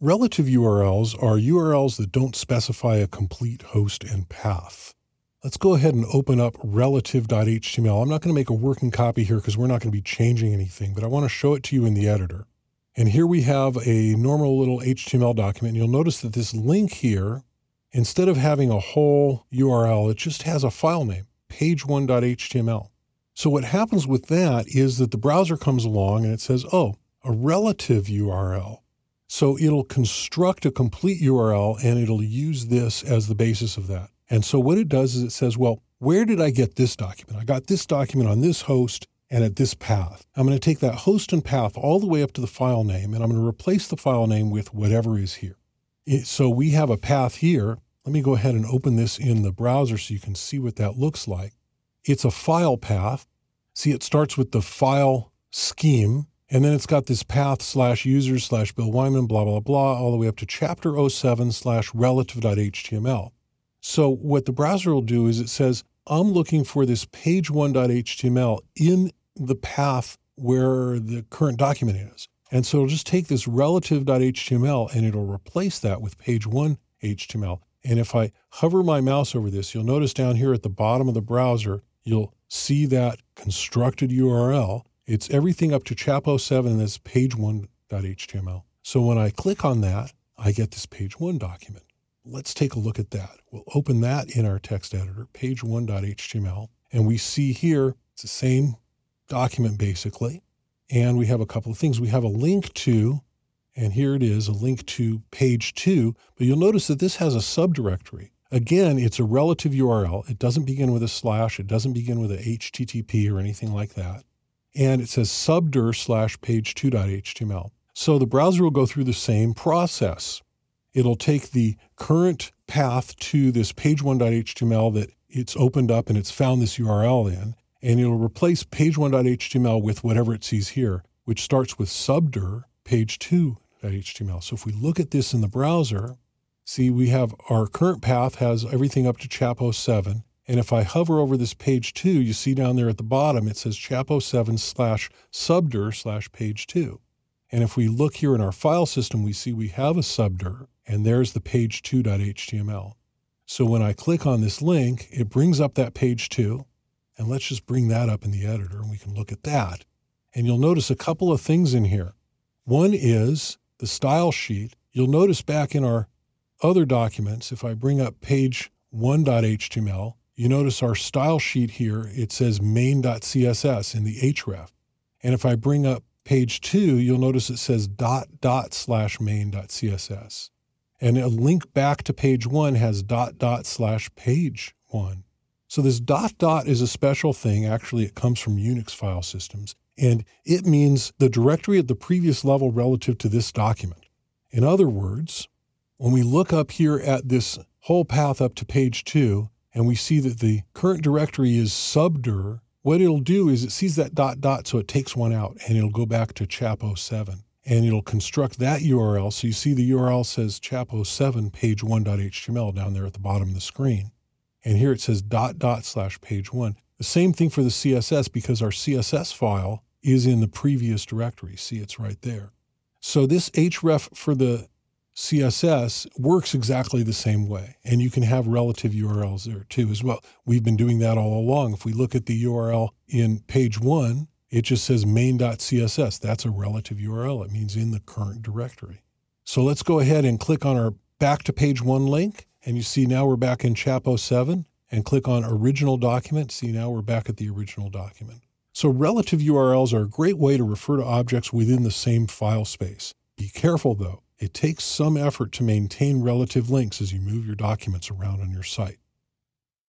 Relative URLs are URLs that don't specify a complete host and path. Let's go ahead and open up relative.html. I'm not going to make a working copy here because we're not going to be changing anything, but I want to show it to you in the editor. And here we have a normal little HTML document. And you'll notice that this link here, instead of having a whole URL, it just has a file name, page1.html. So what happens with that is that the browser comes along and it says, oh, a relative URL. So it'll construct a complete URL and it'll use this as the basis of that. And so what it does is it says, well, where did I get this document? I got this document on this host and at this path. I'm going to take that host and path all the way up to the file name and I'm going to replace the file name with whatever is here. It, so we have a path here. Let me go ahead and open this in the browser so you can see what that looks like. It's a file path. See, it starts with the file scheme and then it's got this path slash users slash Bill Wyman, blah, blah, blah, all the way up to chapter 07 slash relative.html. So what the browser will do is it says, I'm looking for this page1.html in the path where the current document is. And so it'll just take this relative.html and it'll replace that with page1 HTML. And if I hover my mouse over this, you'll notice down here at the bottom of the browser, you'll see that constructed URL. It's everything up to Chapo 7 and it's page1.html. So when I click on that, I get this page 1 document. Let's take a look at that. We'll open that in our text editor, page1.html, and we see here it's the same document basically. And we have a couple of things. We have a link to, and here it is, a link to page 2, but you'll notice that this has a subdirectory. Again, it's a relative URL. It doesn't begin with a slash. It doesn't begin with a HTTP or anything like that and it says subdir slash page2.html. So the browser will go through the same process. It'll take the current path to this page1.html that it's opened up and it's found this URL in, and it'll replace page1.html with whatever it sees here, which starts with subdir page2.html. So if we look at this in the browser, see we have our current path has everything up to chapo 7, and if I hover over this page two, you see down there at the bottom, it says chapo7 slash subdir slash page two. And if we look here in our file system, we see we have a subdir, and there's the page2.html. So when I click on this link, it brings up that page two, and let's just bring that up in the editor and we can look at that. And you'll notice a couple of things in here. One is the style sheet. You'll notice back in our other documents, if I bring up page1.html, you notice our style sheet here, it says main.css in the href. And if I bring up page two, you'll notice it says dot dot slash main.css. And a link back to page one has dot dot slash page one. So this dot dot is a special thing. Actually, it comes from Unix file systems, and it means the directory at the previous level relative to this document. In other words, when we look up here at this whole path up to page two, and we see that the current directory is subdir, what it'll do is it sees that dot dot, so it takes one out and it'll go back to chap07 and it'll construct that URL. So you see the URL says chap07 page1.html down there at the bottom of the screen. And here it says dot dot slash page1. The same thing for the CSS because our CSS file is in the previous directory. See, it's right there. So this href for the CSS works exactly the same way. And you can have relative URLs there too as well. We've been doing that all along. If we look at the URL in page one, it just says main.css. That's a relative URL. It means in the current directory. So let's go ahead and click on our back to page one link. And you see now we're back in Chapo 7 and click on original document. See now we're back at the original document. So relative URLs are a great way to refer to objects within the same file space. Be careful though it takes some effort to maintain relative links as you move your documents around on your site.